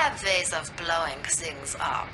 have ways of blowing things up.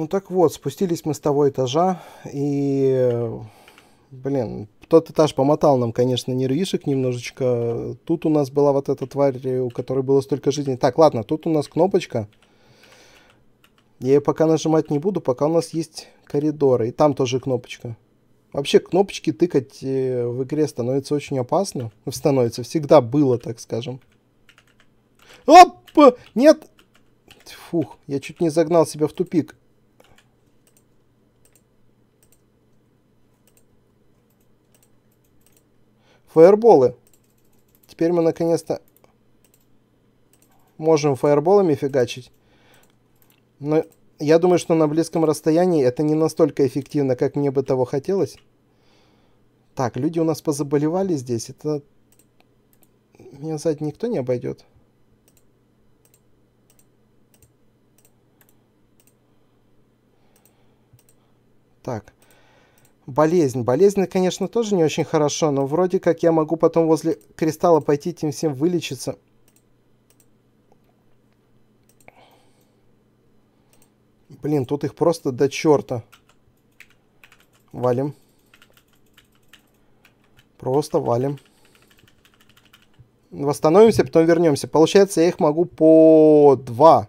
Ну так вот, спустились мы с того этажа, и, блин, тот этаж помотал нам, конечно, нервишек немножечко. Тут у нас была вот эта тварь, у которой было столько жизни. Так, ладно, тут у нас кнопочка. Я ее пока нажимать не буду, пока у нас есть коридоры. И там тоже кнопочка. Вообще, кнопочки тыкать э, в игре становится очень опасно. Ну, становится. Всегда было, так скажем. Оп! Нет! Фух, я чуть не загнал себя в тупик. Фаерболы. Теперь мы наконец-то можем фаерболами фигачить. Но я думаю, что на близком расстоянии это не настолько эффективно, как мне бы того хотелось. Так, люди у нас позаболевали здесь. Это... Меня сзади никто не обойдет. Так болезнь. Болезнь, конечно, тоже не очень хорошо, но вроде как я могу потом возле кристалла пойти этим всем вылечиться. Блин, тут их просто до черта. Валим. Просто валим. Восстановимся, потом вернемся. Получается, я их могу по два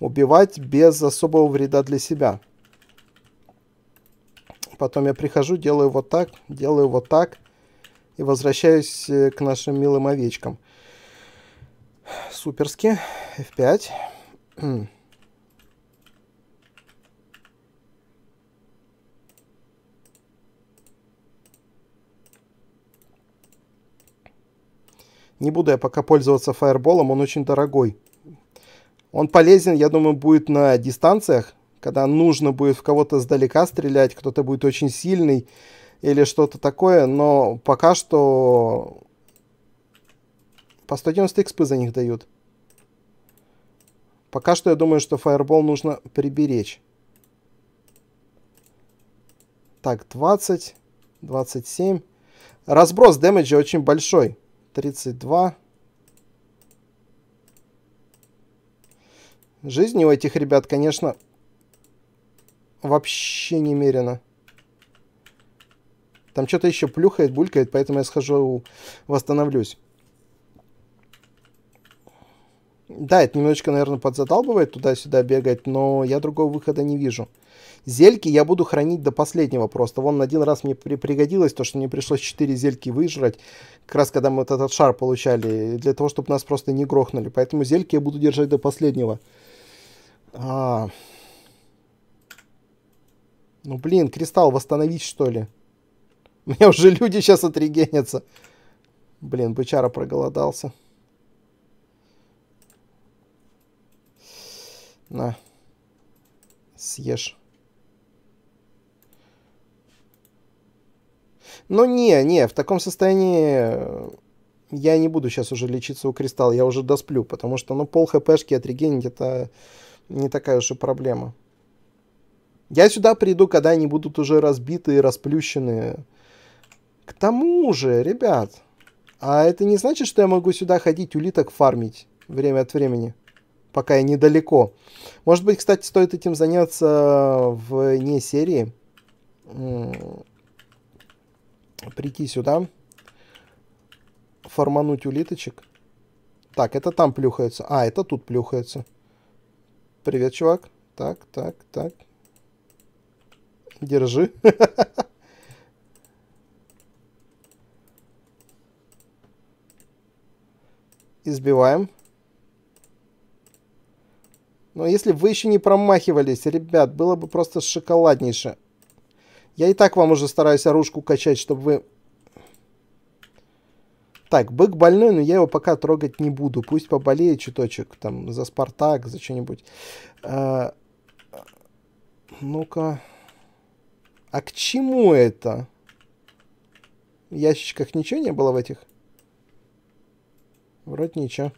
убивать без особого вреда для себя. Потом я прихожу, делаю вот так, делаю вот так. И возвращаюсь э, к нашим милым овечкам. Суперски. F5. Не буду я пока пользоваться фаерболом, он очень дорогой. Он полезен, я думаю, будет на дистанциях, когда нужно будет в кого-то сдалека стрелять, кто-то будет очень сильный или что-то такое, но пока что по 190 экспы за них дают. Пока что я думаю, что фаербол нужно приберечь. Так, 20, 27. Разброс дэмэджа очень большой. 32. Жизни у этих ребят, конечно, вообще немерено. Там что-то еще плюхает, булькает, поэтому я схожу, восстановлюсь. Да, это немножечко, наверное, подзадалбывает туда-сюда бегать, но я другого выхода не вижу. Зельки я буду хранить до последнего просто. Вон один раз мне при пригодилось то, что мне пришлось 4 зельки выжрать, как раз когда мы вот этот шар получали, для того, чтобы нас просто не грохнули. Поэтому зельки я буду держать до последнего. А, -а, -а. Ну блин, кристалл восстановить что ли? У меня уже люди сейчас отрегенятся. Блин, бычара проголодался. На. Съешь. Ну не, не, в таком состоянии э, я не буду сейчас уже лечиться у кристалла, я уже досплю, потому что ну пол хпшки отрегенить это не такая уж и проблема. Я сюда приду, когда они будут уже разбиты и расплющены. К тому же, ребят, а это не значит, что я могу сюда ходить улиток фармить время от времени, пока я недалеко. Может быть, кстати, стоит этим заняться вне серии. Прийти сюда, формануть улиточек. Так, это там плюхается. А, это тут плюхается. Привет, чувак. Так, так, так. Держи. Избиваем. Но если вы еще не промахивались, ребят, было бы просто шоколаднейше. Я и так вам уже стараюсь оружку качать, чтобы вы... Так, бык больной, но я его пока трогать не буду. Пусть поболеет чуточек, там, за Спартак, за что-нибудь. А... Ну-ка... А к чему это? В ящичках ничего не было в этих? Вроде ничего.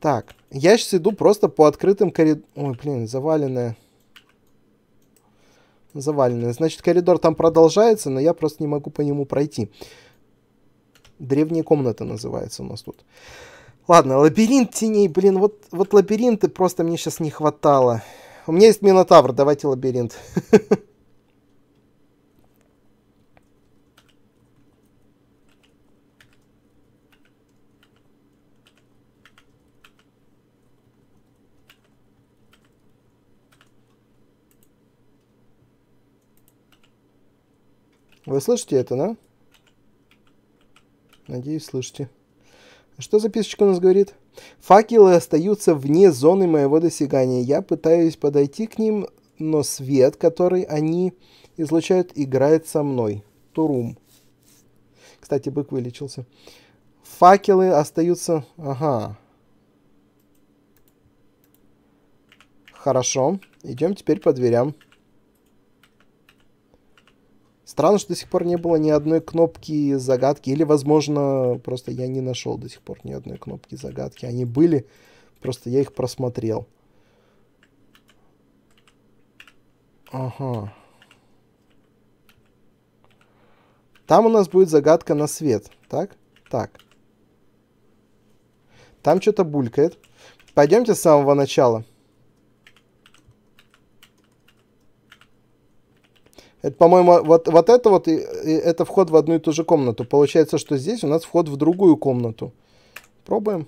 Так, я сейчас иду просто по открытым коридорам. Ой, блин, заваленная. Заваленная. Значит, коридор там продолжается, но я просто не могу по нему пройти. Древняя комната называется у нас тут. Ладно, лабиринт теней, блин, вот, вот лабиринты просто мне сейчас не хватало. У меня есть Минотавр, давайте лабиринт. Вы слышите это, да? Надеюсь, слышите. А что записочка у нас говорит? Факелы остаются вне зоны моего досягания. Я пытаюсь подойти к ним, но свет, который они излучают, играет со мной. Турум. Кстати, бык вылечился. Факелы остаются... Ага. Хорошо. Идем теперь по дверям. Странно, что до сих пор не было ни одной кнопки загадки, или, возможно, просто я не нашел до сих пор ни одной кнопки загадки. Они были, просто я их просмотрел. Ага. Там у нас будет загадка на свет, так? Так. Там что-то булькает. Пойдемте с самого начала. Это, по-моему, вот, вот это вот, и, и это вход в одну и ту же комнату. Получается, что здесь у нас вход в другую комнату. Пробуем.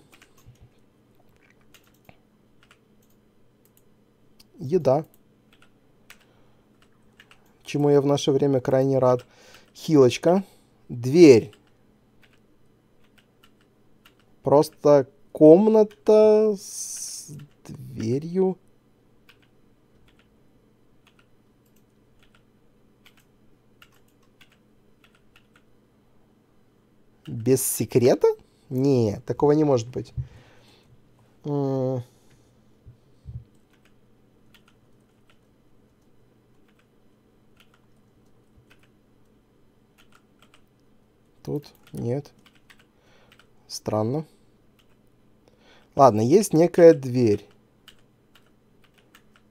Еда. Чему я в наше время крайне рад. Хилочка. Дверь. Просто комната с дверью. Без секрета? Не, такого не может быть. Тут нет. Странно. Ладно, есть некая дверь.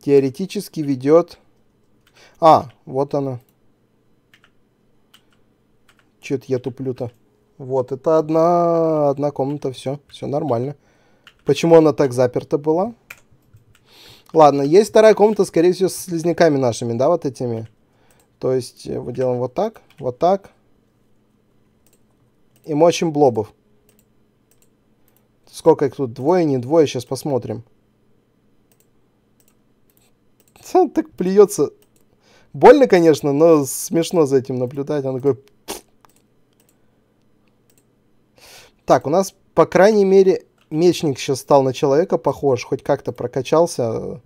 Теоретически ведет... А, вот она. Чё-то я туплю-то. Вот, это одна, одна комната, все, все нормально. Почему она так заперта была? Ладно, есть вторая комната, скорее всего, с слизняками нашими, да, вот этими. То есть, мы э, делаем вот так, вот так. И мочим блобов. Сколько их тут? Двое, не двое, сейчас посмотрим. Он так плюется. Больно, конечно, но смешно за этим наблюдать. Он такой Так, у нас, по крайней мере, мечник сейчас стал на человека похож. Хоть как-то прокачался.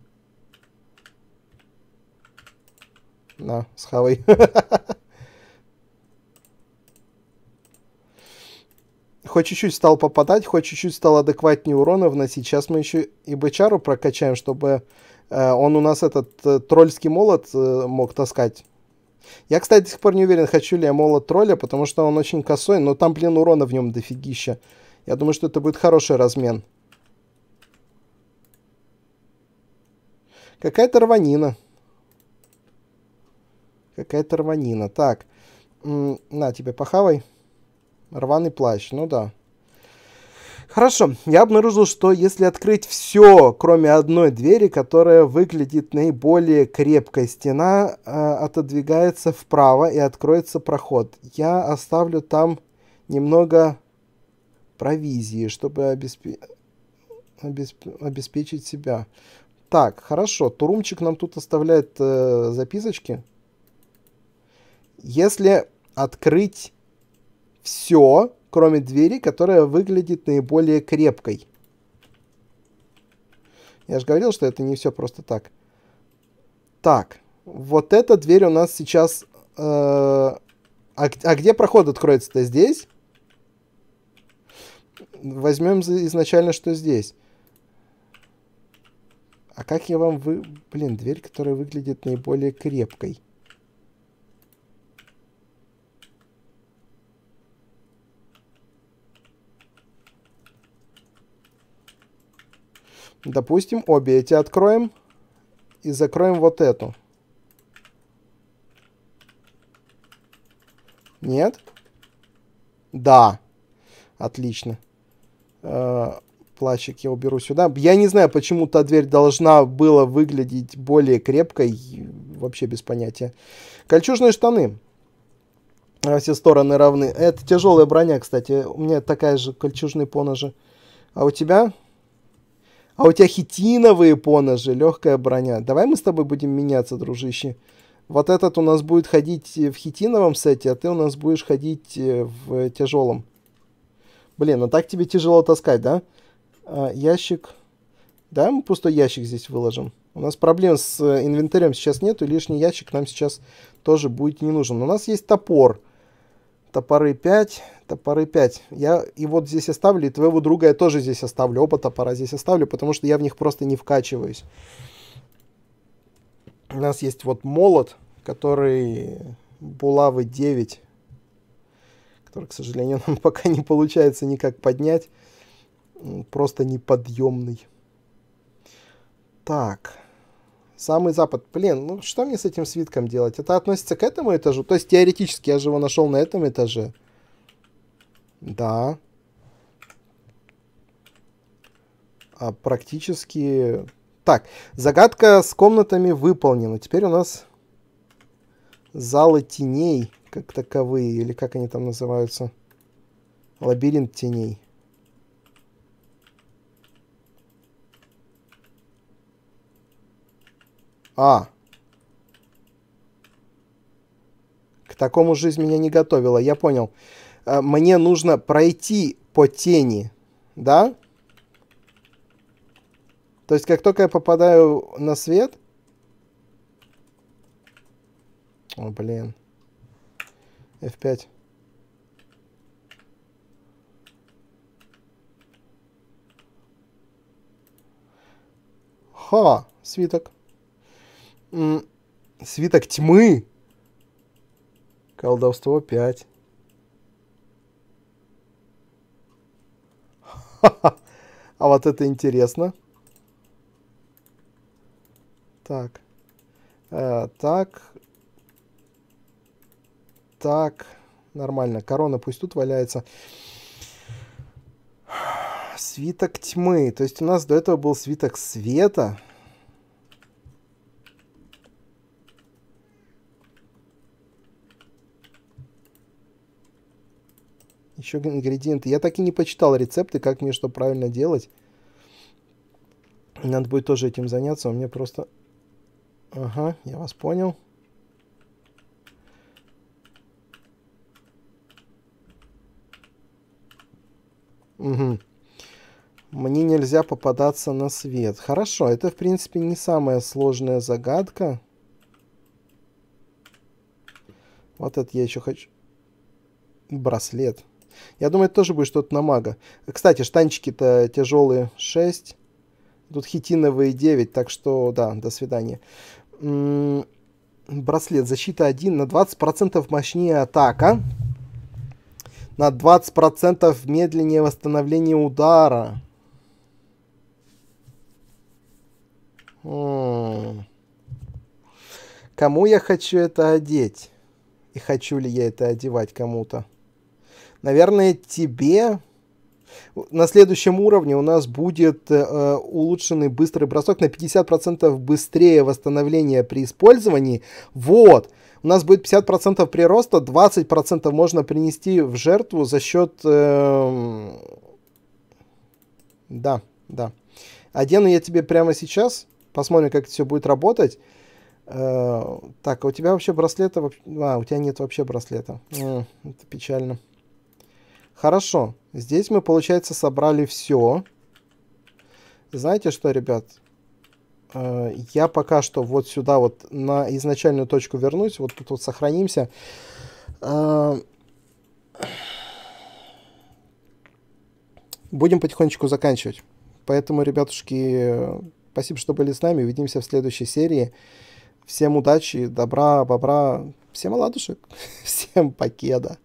На, схавай. Хоть чуть-чуть стал попадать, хоть чуть-чуть стал адекватнее урона вносить. Сейчас мы еще и бычару прокачаем, чтобы э, он у нас этот э, тролльский молот э, мог таскать. Я, кстати, до сих пор не уверен, хочу ли я молот тролля, потому что он очень косой, но там, блин, урона в нем дофигища. Я думаю, что это будет хороший размен. Какая-то рванина. Какая-то рванина. Так. На, тебе похавай. Рваный плащ, ну да. Хорошо, я обнаружил, что если открыть все, кроме одной двери, которая выглядит наиболее крепкой, стена э, отодвигается вправо и откроется проход. Я оставлю там немного провизии, чтобы обеспе... Обесп... обеспечить себя. Так, хорошо. Турумчик нам тут оставляет э, записочки. Если открыть все, кроме двери, которая выглядит наиболее крепкой. Я же говорил, что это не все просто так. Так, вот эта дверь у нас сейчас... Э, а, а где проход откроется-то? Здесь? Возьмем изначально, что здесь. А как я вам вы... Блин, дверь, которая выглядит наиболее крепкой. Допустим, обе эти откроем и закроем вот эту. Нет? Да. Отлично. Э плащик я уберу сюда. Я не знаю, почему та дверь должна была выглядеть более крепкой. Вообще без понятия. Кольчужные штаны. А все стороны равны. Это тяжелая броня, кстати. У меня такая же кольчужные поножи. А у тебя? А у тебя хитиновые поножи, легкая броня. Давай мы с тобой будем меняться, дружище. Вот этот у нас будет ходить э, в хитиновом сете, а ты у нас будешь ходить э, в тяжелом. Блин, а так тебе тяжело таскать, да? А, ящик. Да, мы пустой ящик здесь выложим. У нас проблем с э, инвентарем сейчас нету, лишний ящик нам сейчас тоже будет не нужен. у нас есть топор. Топоры 5, топоры 5. Я и вот здесь оставлю, и твоего друга я тоже здесь оставлю. Оба топора здесь оставлю, потому что я в них просто не вкачиваюсь. У нас есть вот молот, который булавы 9, который, к сожалению, нам пока не получается никак поднять. Просто неподъемный. Так. Самый запад. Блин, ну что мне с этим свитком делать? Это относится к этому этажу? То есть теоретически я же его нашел на этом этаже. Да. А практически... Так, загадка с комнатами выполнена. Теперь у нас залы теней как таковые, или как они там называются? Лабиринт теней. А. К такому жизнь меня не готовила, я понял. Э, мне нужно пройти по тени, да? То есть, как только я попадаю на свет... О, блин. F5. Ха, свиток. Свиток тьмы. Колдовство 5. А вот это интересно. Так. Э, так. Так. Нормально. Корона пусть тут валяется. Свиток тьмы. То есть у нас до этого был свиток света. еще ингредиенты. Я так и не почитал рецепты, как мне что правильно делать. Надо будет тоже этим заняться, у меня просто... Ага, я вас понял. Угу. Мне нельзя попадаться на свет. Хорошо, это в принципе не самая сложная загадка. Вот это я еще хочу. Браслет. Я думаю, это тоже будет что-то на мага. Кстати, штанчики-то тяжелые 6. Тут хитиновые 9, так что, да, до свидания. браслет. Защита 1 на 20% мощнее атака. На 20% медленнее восстановление удара. Кому я хочу это одеть? И хочу ли я это одевать кому-то? Наверное, тебе на следующем уровне у нас будет э, улучшенный быстрый бросок на 50% быстрее восстановления при использовании. Вот. У нас будет 50% прироста, 20% можно принести в жертву за счет... Э, да, да. Одену а я тебе прямо сейчас. Посмотрим, как это все будет работать. Э, так, а у тебя вообще браслета... А, у тебя нет вообще браслета. Э, это печально. Хорошо. Здесь мы, получается, собрали все. Знаете что, ребят? Э, я пока что вот сюда вот на изначальную точку вернусь. Вот тут вот сохранимся. Э, будем потихонечку заканчивать. Поэтому, ребятушки, спасибо, что были с нами. Увидимся в следующей серии. Всем удачи, добра, бобра, всем оладушек, всем покеда.